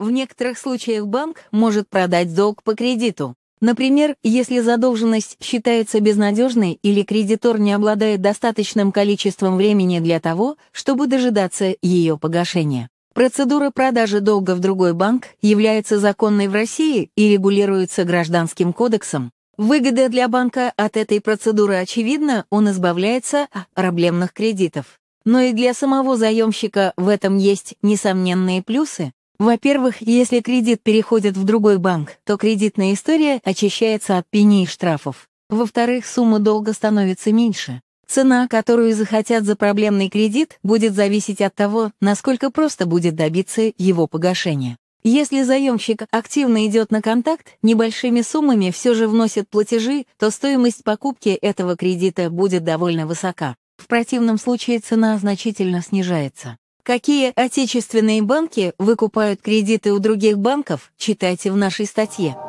В некоторых случаях банк может продать долг по кредиту. Например, если задолженность считается безнадежной или кредитор не обладает достаточным количеством времени для того, чтобы дожидаться ее погашения. Процедура продажи долга в другой банк является законной в России и регулируется Гражданским кодексом. Выгода для банка от этой процедуры очевидна, он избавляется от проблемных кредитов. Но и для самого заемщика в этом есть несомненные плюсы, во-первых, если кредит переходит в другой банк, то кредитная история очищается от пеней и штрафов. Во-вторых, сумма долга становится меньше. Цена, которую захотят за проблемный кредит, будет зависеть от того, насколько просто будет добиться его погашения. Если заемщик активно идет на контакт, небольшими суммами все же вносит платежи, то стоимость покупки этого кредита будет довольно высока. В противном случае цена значительно снижается. Какие отечественные банки выкупают кредиты у других банков, читайте в нашей статье.